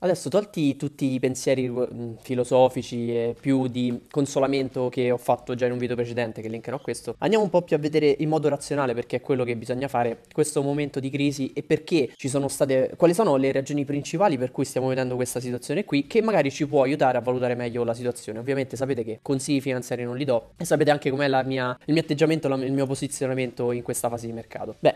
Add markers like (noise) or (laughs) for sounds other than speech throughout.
Adesso tolti tutti i pensieri mm, filosofici e più di consolamento che ho fatto già in un video precedente che linkerò a questo, andiamo un po' più a vedere in modo razionale perché è quello che bisogna fare questo momento di crisi e perché ci sono state, quali sono le ragioni principali per cui stiamo vedendo questa situazione qui che magari ci può aiutare a valutare meglio la situazione. Ovviamente sapete che consigli finanziari non li do e sapete anche com'è mia, il mio atteggiamento, la, il mio posizionamento in questa fase di mercato. Beh,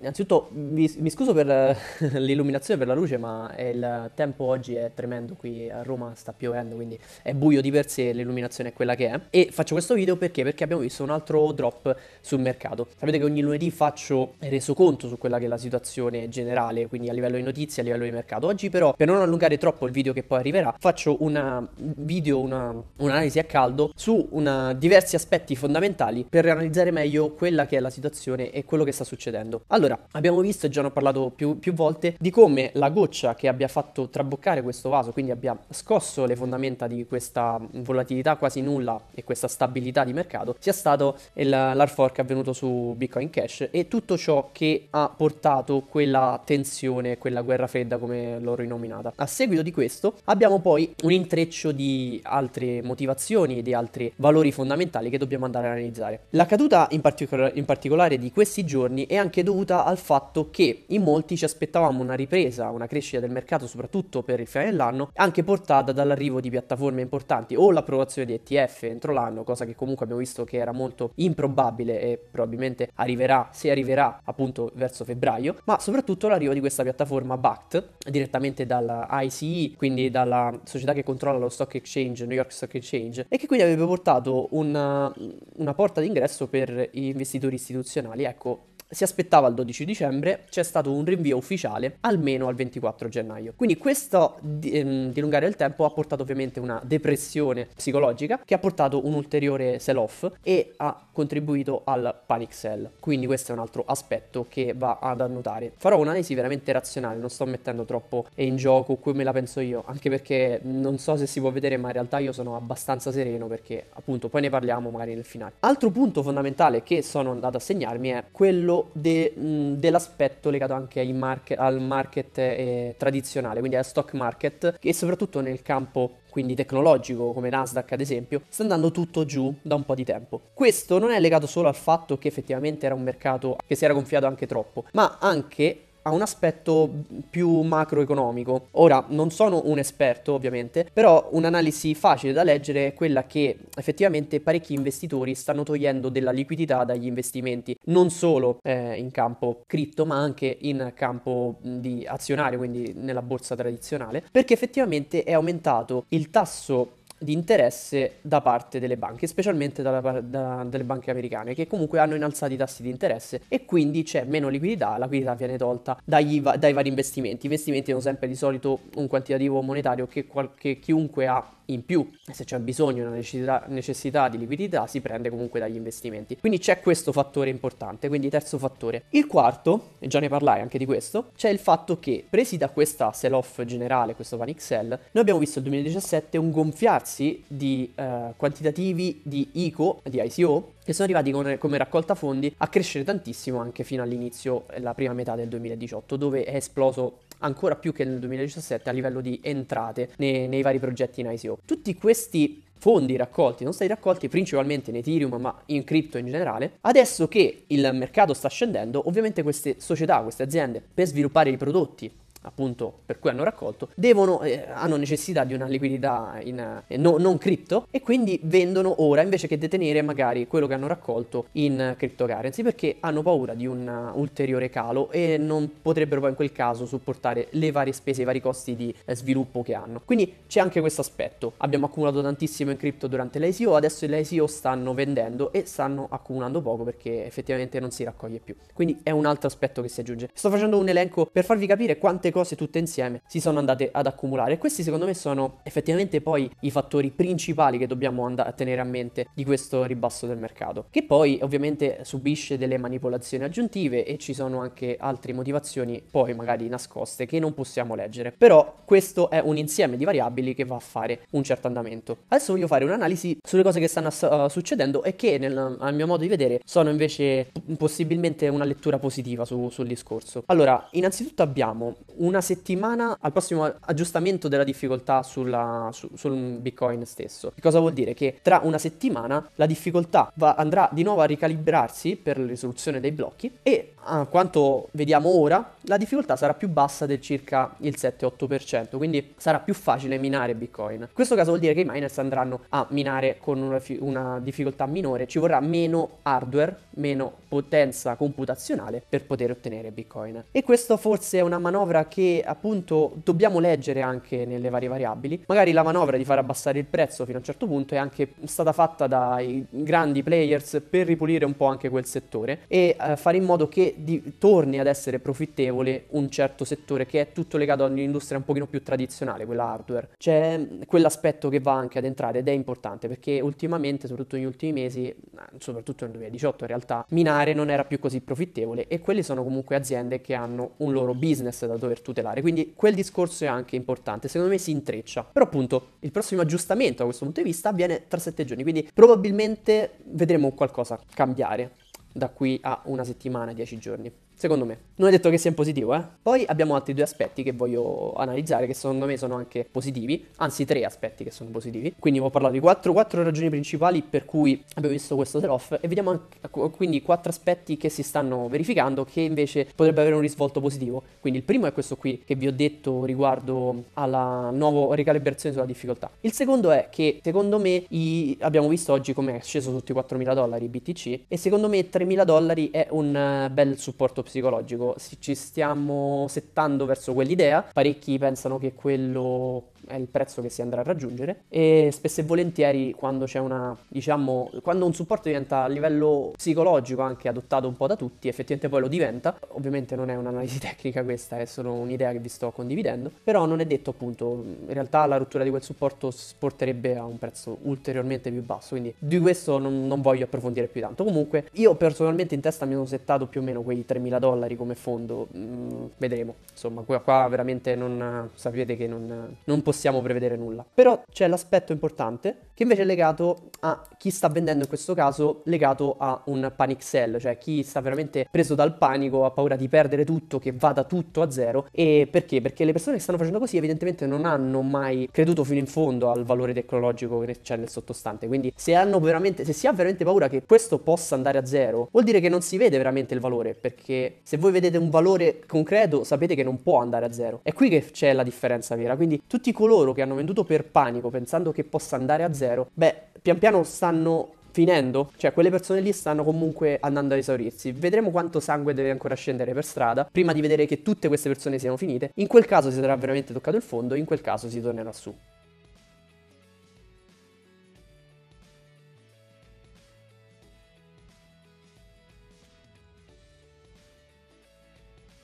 innanzitutto vi, mi scuso per eh, (laughs) l'illuminazione, per la luce, ma il tempo oggi è tremendo qui a Roma, sta piovendo, quindi è buio di per sé, l'illuminazione è quella che è. E faccio questo video perché? Perché abbiamo visto un altro drop sul mercato. Sapete che ogni lunedì faccio resoconto su quella che è la situazione generale, quindi a livello di notizie, a livello di mercato. Oggi però, per non allungare troppo il video che poi arriverà, faccio un video, una, un'analisi a caldo su una, diversi aspetti fondamentali per analizzare meglio quella che è la situazione e quello che sta succedendo. Allora, allora, abbiamo visto e già ne ho parlato più, più volte di come la goccia che abbia fatto traboccare questo vaso, quindi abbia scosso le fondamenta di questa volatilità quasi nulla e questa stabilità di mercato, sia stato il, l'arfork avvenuto su Bitcoin Cash e tutto ciò che ha portato quella tensione, quella guerra fredda come l'ho rinominata. A seguito di questo abbiamo poi un intreccio di altre motivazioni e di altri valori fondamentali che dobbiamo andare a analizzare. La caduta in, particola- in particolare di questi giorni è anche dovuta al fatto che in molti ci aspettavamo una ripresa, una crescita del mercato soprattutto per il fine dell'anno, anche portata dall'arrivo di piattaforme importanti o l'approvazione di ETF entro l'anno, cosa che comunque abbiamo visto che era molto improbabile e probabilmente arriverà, se arriverà appunto verso febbraio, ma soprattutto l'arrivo di questa piattaforma BACT direttamente dalla ICE, quindi dalla società che controlla lo stock exchange, New York Stock Exchange, e che quindi avrebbe portato una, una porta d'ingresso per gli investitori istituzionali. Ecco, si aspettava il 12 dicembre, c'è stato un rinvio ufficiale almeno al 24 gennaio. Quindi questo ehm, dilungare il tempo ha portato ovviamente una depressione psicologica che ha portato un ulteriore sell off e ha contribuito al panic sell. Quindi questo è un altro aspetto che va ad annotare. Farò un'analisi veramente razionale, non sto mettendo troppo in gioco come la penso io, anche perché non so se si può vedere, ma in realtà io sono abbastanza sereno perché appunto poi ne parliamo magari nel finale. Altro punto fondamentale che sono andato a segnarmi è quello de, mh, mm, dell'aspetto legato anche market, al market eh, tradizionale, quindi al stock market, e soprattutto nel campo quindi tecnologico come Nasdaq ad esempio, sta andando tutto giù da un po' di tempo. Questo non è legato solo al fatto che effettivamente era un mercato che si era gonfiato anche troppo, ma anche ha un aspetto più macroeconomico. Ora, non sono un esperto ovviamente, però un'analisi facile da leggere è quella che effettivamente parecchi investitori stanno togliendo della liquidità dagli investimenti, non solo eh, in campo cripto, ma anche in campo di azionario, quindi nella borsa tradizionale, perché effettivamente è aumentato il tasso di interesse da parte delle banche, specialmente dalla, da, dalle banche americane, che comunque hanno innalzato i tassi di interesse e quindi c'è meno liquidità, la liquidità viene tolta dagli, dai vari investimenti. I investimenti sono sempre di solito un quantitativo monetario che, qual- che chiunque ha in più se c'è bisogno, una necessità, necessità, di liquidità, si prende comunque dagli investimenti. Quindi c'è questo fattore importante, quindi terzo fattore. Il quarto, e già ne parlai anche di questo, c'è il fatto che presi da questa sell-off generale, questo panic sell, noi abbiamo visto nel 2017 un gonfiarsi di eh, quantitativi di ICO, di ICO, che sono arrivati con, come raccolta fondi a crescere tantissimo anche fino all'inizio, la prima metà del 2018, dove è esploso ancora più che nel 2017 a livello di entrate nei, nei vari progetti in ICO. Tutti questi fondi raccolti non stati raccolti principalmente in Ethereum ma in cripto in generale, adesso che il mercato sta scendendo ovviamente queste società, queste aziende per sviluppare i prodotti appunto per cui hanno raccolto, devono, eh, hanno necessità di una liquidità in, eh, no, non cripto e quindi vendono ora invece che detenere magari quello che hanno raccolto in cryptocurrency perché hanno paura di un eh, ulteriore calo e non potrebbero poi in quel caso supportare le varie spese, i vari costi di eh, sviluppo che hanno. Quindi c'è anche questo aspetto, abbiamo accumulato tantissimo in cripto durante l'ICO, adesso l'ICO stanno vendendo e stanno accumulando poco perché effettivamente non si raccoglie più. Quindi è un altro aspetto che si aggiunge. Sto facendo un elenco per farvi capire quante tante cose tutte insieme si sono andate ad accumulare. E questi secondo me sono effettivamente poi i fattori principali che dobbiamo andare a tenere a mente di questo ribasso del mercato, che poi ovviamente subisce delle manipolazioni aggiuntive e ci sono anche altre motivazioni poi magari nascoste che non possiamo leggere. Però questo è un insieme di variabili che va a fare un certo andamento. Adesso voglio fare un'analisi sulle cose che stanno eh, succedendo e che nel, al mio modo di vedere sono invece possibilmente una lettura positiva su, sul discorso. Allora, innanzitutto abbiamo una settimana al prossimo aggiustamento della difficoltà sulla, su, sul Bitcoin stesso. Che cosa vuol dire? Che tra una settimana la difficoltà va, andrà di nuovo a ricalibrarsi per la risoluzione dei blocchi e a quanto vediamo ora, la difficoltà sarà più bassa del circa il 7-8%, quindi sarà più facile minare Bitcoin. In questo caso vuol dire che i miners andranno a minare con una, una difficoltà minore, ci vorrà meno hardware, meno potenza computazionale per poter ottenere Bitcoin. E questa forse è una manovra che appunto dobbiamo leggere anche nelle varie variabili. Magari la manovra di far abbassare il prezzo fino a un certo punto è anche stata fatta dai grandi players per ripulire un po' anche quel settore e eh, fare in modo che di, torni ad essere profittevole un certo settore che è tutto legato ad un'industria un pochino più tradizionale, quella hardware. C'è mm, quell'aspetto che va anche ad entrare ed è importante perché ultimamente, soprattutto negli ultimi mesi, soprattutto nel 2018 in realtà, minare non era più così profittevole e quelle sono comunque aziende che hanno un loro business da dover tutelare, quindi quel discorso è anche importante, secondo me si intreccia. Però appunto il prossimo aggiustamento da questo punto di vista avviene tra sette giorni, quindi probabilmente vedremo qualcosa cambiare da qui a una settimana, 10 giorni secondo me. Non è detto che sia in positivo, eh. Poi abbiamo altri due aspetti che voglio analizzare, che secondo me sono anche positivi, anzi tre aspetti che sono positivi. Quindi ho parlato di quattro, quattro ragioni principali per cui abbiamo visto questo sell-off e vediamo anche, ecco, quindi quattro aspetti che si stanno verificando che invece potrebbe avere un risvolto positivo. Quindi il primo è questo qui che vi ho detto riguardo alla nuova ricalibrazione sulla difficoltà. Il secondo è che secondo me i, abbiamo visto oggi come è sceso sotto i 4.000 dollari BTC e secondo me 3.000 dollari è un eh, bel supporto psicologico, ci stiamo settando verso quell'idea, parecchi pensano che quello è il prezzo che si andrà a raggiungere e spesso e volentieri quando c'è una, diciamo, quando un supporto diventa a livello psicologico anche adottato un po' da tutti, effettivamente poi lo diventa, ovviamente non è un'analisi (laughs) tecnica questa, è solo un'idea che vi sto condividendo, però non è detto appunto, in realtà la rottura di quel supporto porterebbe a un prezzo ulteriormente più basso, quindi di questo non, non voglio approfondire più tanto, comunque io personalmente in testa mi sono settato più o meno quei 3.000 dollari come fondo, mm, vedremo, insomma qua, qua veramente non sapete che non, non possiamo possiamo prevedere nulla. Però c'è l'aspetto importante che invece è legato a chi sta vendendo in questo caso, legato a un panic sell, cioè chi sta veramente preso dal panico, ha paura di perdere tutto, che vada tutto a zero. E perché? Perché le persone che stanno facendo così evidentemente non hanno mai creduto fino in fondo al valore tecnologico che c'è nel sottostante. Quindi se hanno veramente, se si ha veramente paura che questo possa andare a zero, vuol dire che non si vede veramente il valore, perché se voi vedete un valore concreto sapete che non può andare a zero. È qui che c'è la differenza vera. Quindi tutti coloro coloro che hanno venduto per panico pensando che possa andare a zero, beh, pian piano stanno finendo, cioè quelle persone lì stanno comunque andando a esaurirsi. Vedremo quanto sangue deve ancora scendere per strada prima di vedere che tutte queste persone siano finite. In quel caso si sarà veramente toccato il fondo, in quel caso si tornerà su.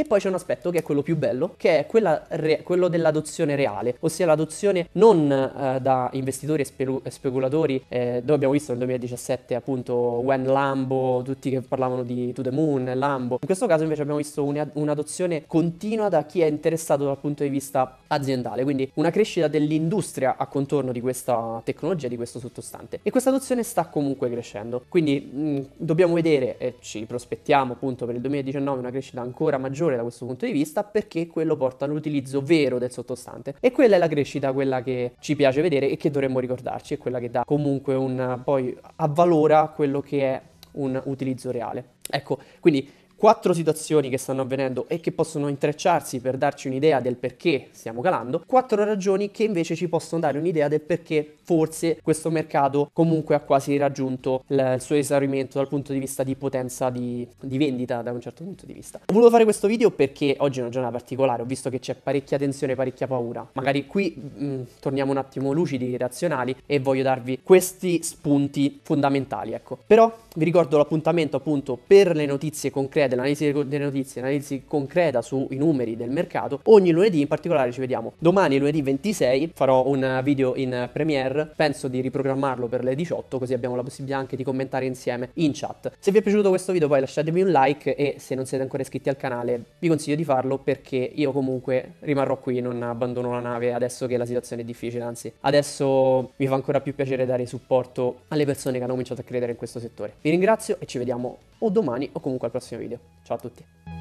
E poi c'è un aspetto che è quello più bello, che è re- quello dell'adozione reale, ossia l'adozione non eh, da investitori e spelu- speculatori, eh, dove abbiamo visto nel 2017 appunto When Lambo, tutti che parlavano di To The Moon, Lambo. In questo caso invece abbiamo visto una- un'adozione continua da chi è interessato dal punto di vista aziendale, quindi una crescita dell'industria a contorno di questa tecnologia, di questo sottostante. E questa adozione sta comunque crescendo, quindi mh, mm, dobbiamo vedere e ci prospettiamo appunto per il 2019 una crescita ancora maggiore maggiore da questo punto di vista perché quello porta all'utilizzo vero del sottostante e quella è la crescita, quella che ci piace vedere e che dovremmo ricordarci, è quella che dà comunque un poi avvalora quello che è un utilizzo reale. Ecco, quindi quattro situazioni che stanno avvenendo e che possono intrecciarsi per darci un'idea del perché stiamo calando, quattro ragioni che invece ci possono dare un'idea del perché forse questo mercato comunque ha quasi raggiunto il suo esaurimento dal punto di vista di potenza di, di vendita da un certo punto di vista. Ho voluto fare questo video perché oggi è una giornata particolare, ho visto che c'è parecchia tensione, parecchia paura. Magari qui mh, mm, torniamo un attimo lucidi, razionali e voglio darvi questi spunti fondamentali, ecco. Però vi ricordo l'appuntamento appunto per le notizie concrete succede, l'analisi delle notizie, l'analisi concreta sui numeri del mercato. Ogni lunedì in particolare ci vediamo. Domani lunedì 26 farò un video in premiere, penso di riprogrammarlo per le 18 così abbiamo la possibilità anche di commentare insieme in chat. Se vi è piaciuto questo video poi lasciatemi un like e se non siete ancora iscritti al canale vi consiglio di farlo perché io comunque rimarrò qui, non abbandono la nave adesso che la situazione è difficile, anzi adesso mi fa ancora più piacere dare supporto alle persone che hanno cominciato a credere in questo settore. Vi ringrazio e ci vediamo o domani o comunque al prossimo video. Ciao a tutti!